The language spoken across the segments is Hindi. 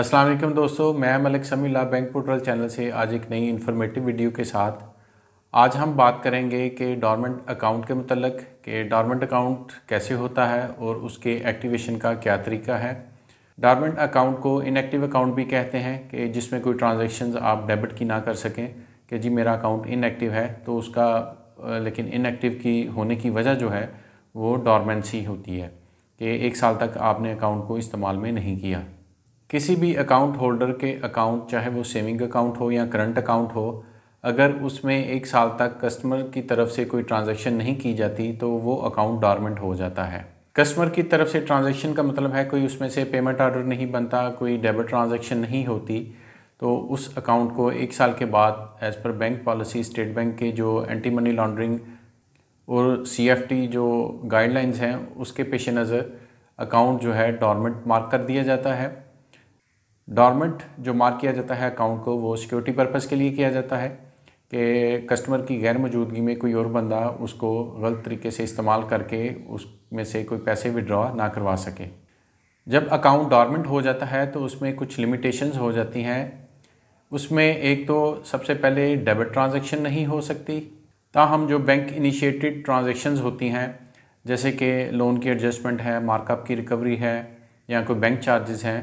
अस्सलाम वालेकुम दोस्तों मैं Malik Samila bank portal channel से आज एक नई इन्फॉर्मेटिव वीडियो के साथ आज हम बात करेंगे कि डॉर्मेंट अकाउंट के मतलब कि डॉर्मेंट अकाउंट कैसे होता है और उसके एक्टिवेशन का क्या तरीका है डॉर्मेंट अकाउंट को इनएक्टिव अकाउंट भी कहते हैं कि जिसमें कोई ट्रांजेक्शन आप डेबिट की ना कर सकें कि जी मेरा अकाउंट इनएक्टिव है तो उसका लेकिन इनएक्टिव की होने की वजह जो है वो डॉर्मेंसी होती है कि एक साल तक आपने अकाउंट को इस्तेमाल में नहीं किया किसी भी अकाउंट होल्डर के अकाउंट चाहे वो सेविंग अकाउंट हो या करंट अकाउंट हो अगर उसमें एक साल तक कस्टमर की तरफ से कोई ट्रांजैक्शन नहीं की जाती तो वो अकाउंट डॉर्मेंट हो जाता है कस्टमर की तरफ से ट्रांजैक्शन का मतलब है कोई उसमें से पेमेंट आर्डर नहीं बनता कोई डेबिट ट्रांजैक्शन नहीं होती तो उस अकाउंट को एक साल के बाद as per bank policy state bank के जो एंटी मनी लॉन्ड्रिंग और सी जो गाइडलाइंस हैं उसके पेश नज़र अकाउंट जो है डॉर्मेंट मार्क कर दिया जाता है डॉर्मेंट जो मार्क किया जाता है अकाउंट को वो सिक्योरिटी पर्पज़ के लिए किया जाता है कि कस्टमर की गैर मौजूदगी में कोई और बंदा उसको गलत तरीके से इस्तेमाल करके उसमें से कोई पैसे विड्रॉ ना करवा सके जब अकाउंट डॉर्मेंट हो जाता है तो उसमें कुछ लिमिटेशंस हो जाती हैं उसमें एक तो सबसे पहले डेबिट ट्रांजैक्शन नहीं हो सकती ताहम जो बैंक इनिशिएटेड ट्रांजैक्शंस होती हैं जैसे कि लोन की एडजस्टमेंट है मार्कअप की रिकवरी है या कोई बैंक चार्जेस हैं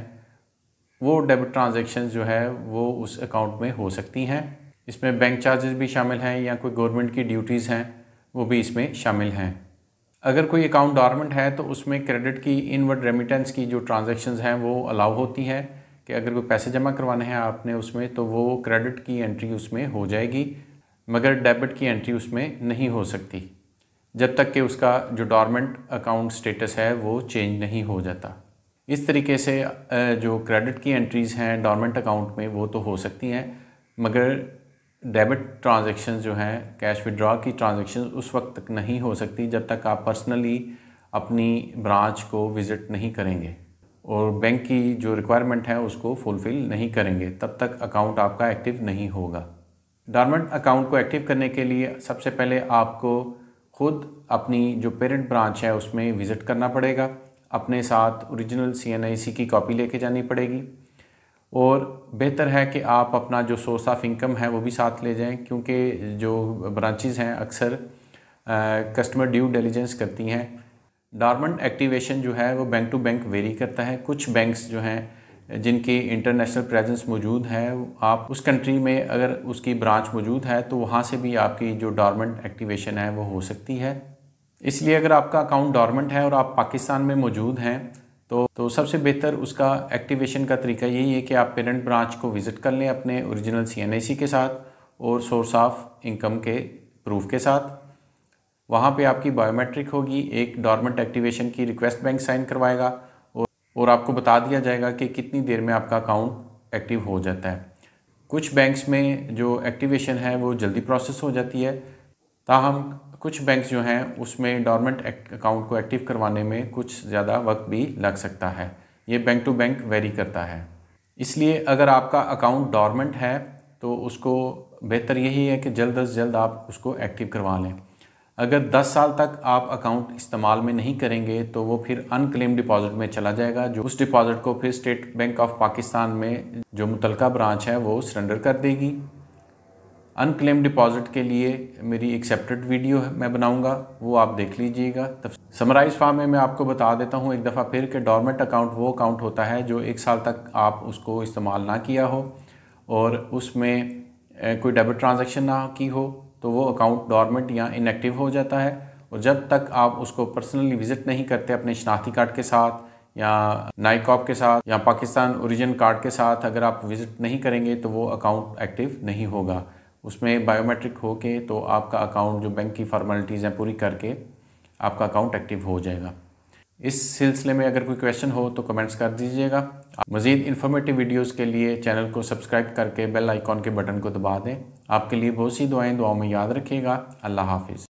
वो डेबिट ट्रांजेक्शन जो है वो उस अकाउंट में हो सकती हैं इसमें बैंक चार्जेस भी शामिल हैं या कोई गवर्नमेंट की ड्यूटीज़ हैं वो भी इसमें शामिल हैं अगर कोई अकाउंट डॉर्मेंट है तो उसमें क्रेडिट की इनवर्ड रेमिटेंस की जो ट्रांजेक्शन हैं वो अलाउ होती हैं कि अगर कोई पैसे जमा करवाने हैं आपने उसमें तो वो क्रेडिट की एंट्री उसमें हो जाएगी मगर डेबिट की एंट्री उसमें नहीं हो सकती जब तक कि उसका जो डॉर्मेंट अकाउंट स्टेटस है वो चेंज नहीं हो जाता इस तरीके से जो क्रेडिट की एंट्रीज़ हैं डॉर्मेंट अकाउंट में वो तो हो सकती हैं मगर डेबिट ट्रांजेक्शन जो हैं कैश विड्रॉ की ट्रांजेक्शन उस वक्त तक नहीं हो सकती जब तक आप पर्सनली अपनी ब्रांच को विज़िट नहीं करेंगे और बैंक की जो रिक्वायरमेंट है उसको फुलफ़िल नहीं करेंगे तब तक अकाउंट आपका एक्टिव नहीं होगा डॉर्मेंट अकाउंट को एक्टिव करने के लिए सबसे पहले आपको खुद अपनी जो पेरेंट ब्रांच है उसमें विज़िट करना पड़ेगा अपने साथ ओरिजिनल सी की कॉपी लेके जानी पड़ेगी और बेहतर है कि आप अपना जो सोर्स ऑफ इनकम है वो भी साथ ले जाएं क्योंकि जो ब्रांचेज हैं अक्सर कस्टमर ड्यू डेलीजेंस करती हैं डार्मेंट एक्टिवेशन जो है वो बैंक टू बैंक वेरी करता है कुछ बैंक्स जो हैं जिनकी इंटरनेशनल प्रेजेंस मौजूद है आप उस कंट्री में अगर उसकी ब्रांच मौजूद है तो वहाँ से भी आपकी जो डारमेंट एक्टिवेशन है वो हो सकती है इसलिए अगर आपका अकाउंट डॉर्मेंट है और आप पाकिस्तान में मौजूद हैं तो तो सबसे बेहतर उसका एक्टिवेशन का तरीका यही है कि आप पेरेंट ब्रांच को विज़िट कर लें अपने ओरिजिनल सी के साथ और सोर्स ऑफ इनकम के प्रूफ के साथ वहाँ पे आपकी बायोमेट्रिक होगी एक डॉर्मेंट एक्टिवेशन की रिक्वेस्ट बैंक साइन करवाएगा और और आपको बता दिया जाएगा कि कितनी देर में आपका अकाउंट एक्टिव हो जाता है कुछ बैंक्स में जो एक्टिवेशन है वो जल्दी प्रोसेस हो जाती है ताहम कुछ बैंक्स जो हैं उसमें डॉर्मेंट अकाउंट को एक्टिव करवाने में कुछ ज़्यादा वक्त भी लग सकता है ये बैंक टू बैंक वेरी करता है इसलिए अगर आपका अकाउंट डॉर्मेंट है तो उसको बेहतर यही है कि जल्द अज जल्द आप उसको एक्टिव करवा लें अगर 10 साल तक आप अकाउंट इस्तेमाल में नहीं करेंगे तो वो फिर अनक्लेम डिपॉजिट में चला जाएगा जो उस डिपॉजिट को फिर स्टेट बैंक ऑफ पाकिस्तान में जो मुतलका ब्रांच है वो सरेंडर कर देगी अनक्लेम डिपॉजिट के लिए मेरी एक्सेप्टेड वीडियो है मैं बनाऊंगा वो आप देख लीजिएगा समराइज फार्म में मैं आपको बता देता हूँ एक दफ़ा फिर कि डॉर्मेंट अकाउंट वो अकाउंट होता है जो एक साल तक आप उसको इस्तेमाल ना किया हो और उसमें कोई डेबिट ट्रांजेक्शन ना की हो तो वो अकाउंट डॉर्मेंट या इनएक्टिव हो जाता है और जब तक आप उसको पर्सनली विज़िट नहीं करते अपने शनाख्ती कार्ड के साथ या नाइकॉप के साथ या पाकिस्तान ओरिजिन कार्ड के साथ अगर आप विज़िट नहीं करेंगे तो वो अकाउंट एक्टिव नहीं होगा उसमें बायोमेट्रिक हो के तो आपका अकाउंट जो बैंक की फॉर्मेलिटीज़ हैं पूरी करके आपका अकाउंट एक्टिव हो जाएगा इस सिलसिले में अगर कोई क्वेश्चन हो तो कमेंट्स कर दीजिएगा मज़ीद इन्फॉर्मेटिव वीडियोज़ के लिए चैनल को सब्सक्राइब करके बेल आइकॉन के बटन को दबा दें आपके लिए बहुत सी दुआएं दुआओं में याद रखिएगा अल्लाह हाफिज़